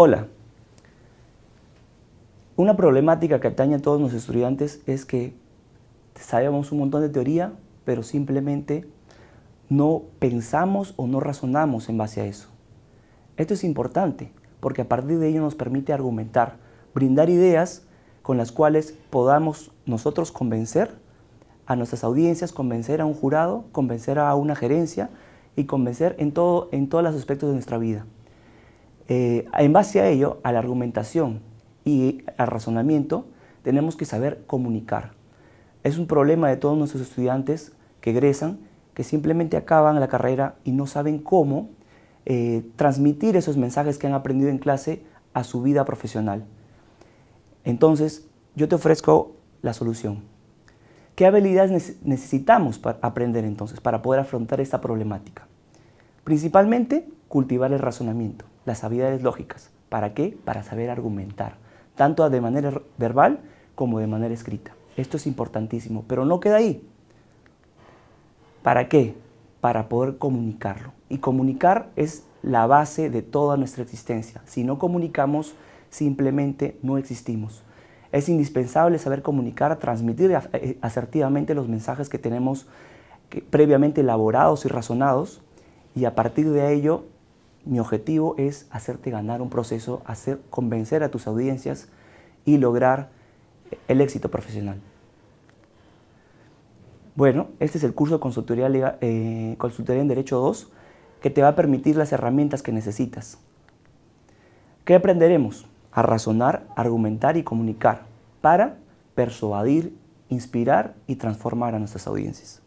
Hola. Una problemática que atañe a todos los estudiantes es que sabemos un montón de teoría, pero simplemente no pensamos o no razonamos en base a eso. Esto es importante porque a partir de ello nos permite argumentar, brindar ideas con las cuales podamos nosotros convencer a nuestras audiencias, convencer a un jurado, convencer a una gerencia y convencer en, todo, en todos los aspectos de nuestra vida. Eh, en base a ello, a la argumentación y al razonamiento, tenemos que saber comunicar. Es un problema de todos nuestros estudiantes que egresan, que simplemente acaban la carrera y no saben cómo eh, transmitir esos mensajes que han aprendido en clase a su vida profesional. Entonces, yo te ofrezco la solución. ¿Qué habilidades necesitamos para aprender entonces para poder afrontar esta problemática? Principalmente, cultivar el razonamiento las habilidades lógicas. ¿Para qué? Para saber argumentar, tanto de manera verbal como de manera escrita. Esto es importantísimo, pero no queda ahí. ¿Para qué? Para poder comunicarlo. Y comunicar es la base de toda nuestra existencia. Si no comunicamos, simplemente no existimos. Es indispensable saber comunicar, transmitir eh, asertivamente los mensajes que tenemos previamente elaborados y razonados y a partir de ello mi objetivo es hacerte ganar un proceso, hacer convencer a tus audiencias y lograr el éxito profesional. Bueno, este es el curso de consultoría, eh, consultoría en Derecho 2 que te va a permitir las herramientas que necesitas. ¿Qué aprenderemos? A razonar, argumentar y comunicar para persuadir, inspirar y transformar a nuestras audiencias.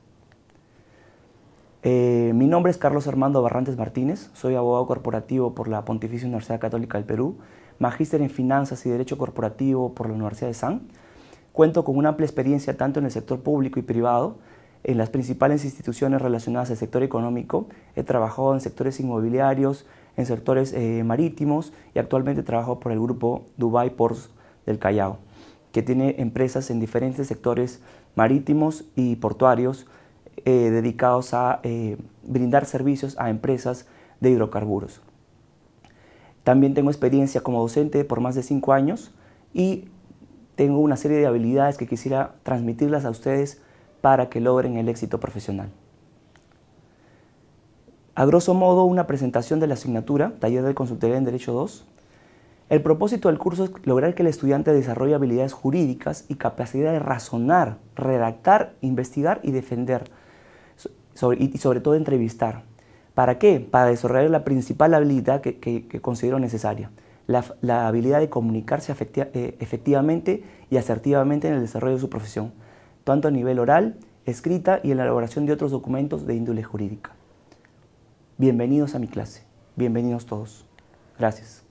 Eh, mi nombre es Carlos Armando Barrantes Martínez, soy abogado corporativo por la Pontificia Universidad Católica del Perú, magíster en Finanzas y Derecho Corporativo por la Universidad de San. Cuento con una amplia experiencia tanto en el sector público y privado, en las principales instituciones relacionadas al sector económico, he trabajado en sectores inmobiliarios, en sectores eh, marítimos y actualmente trabajo por el grupo Dubai Ports del Callao, que tiene empresas en diferentes sectores marítimos y portuarios, eh, dedicados a eh, brindar servicios a empresas de hidrocarburos. También tengo experiencia como docente por más de cinco años y tengo una serie de habilidades que quisiera transmitirlas a ustedes para que logren el éxito profesional. A grosso modo, una presentación de la asignatura, Taller de Consultoría en Derecho 2. El propósito del curso es lograr que el estudiante desarrolle habilidades jurídicas y capacidad de razonar, redactar, investigar y defender y sobre todo entrevistar. ¿Para qué? Para desarrollar la principal habilidad que, considero necesaria, la, habilidad de comunicarse eh, efectivamente y asertivamente en el desarrollo de su profesión, tanto a nivel oral, escrita y en la elaboración de otros documentos de índole jurídica. Bienvenidos a mi clase, bienvenidos todos. Gracias.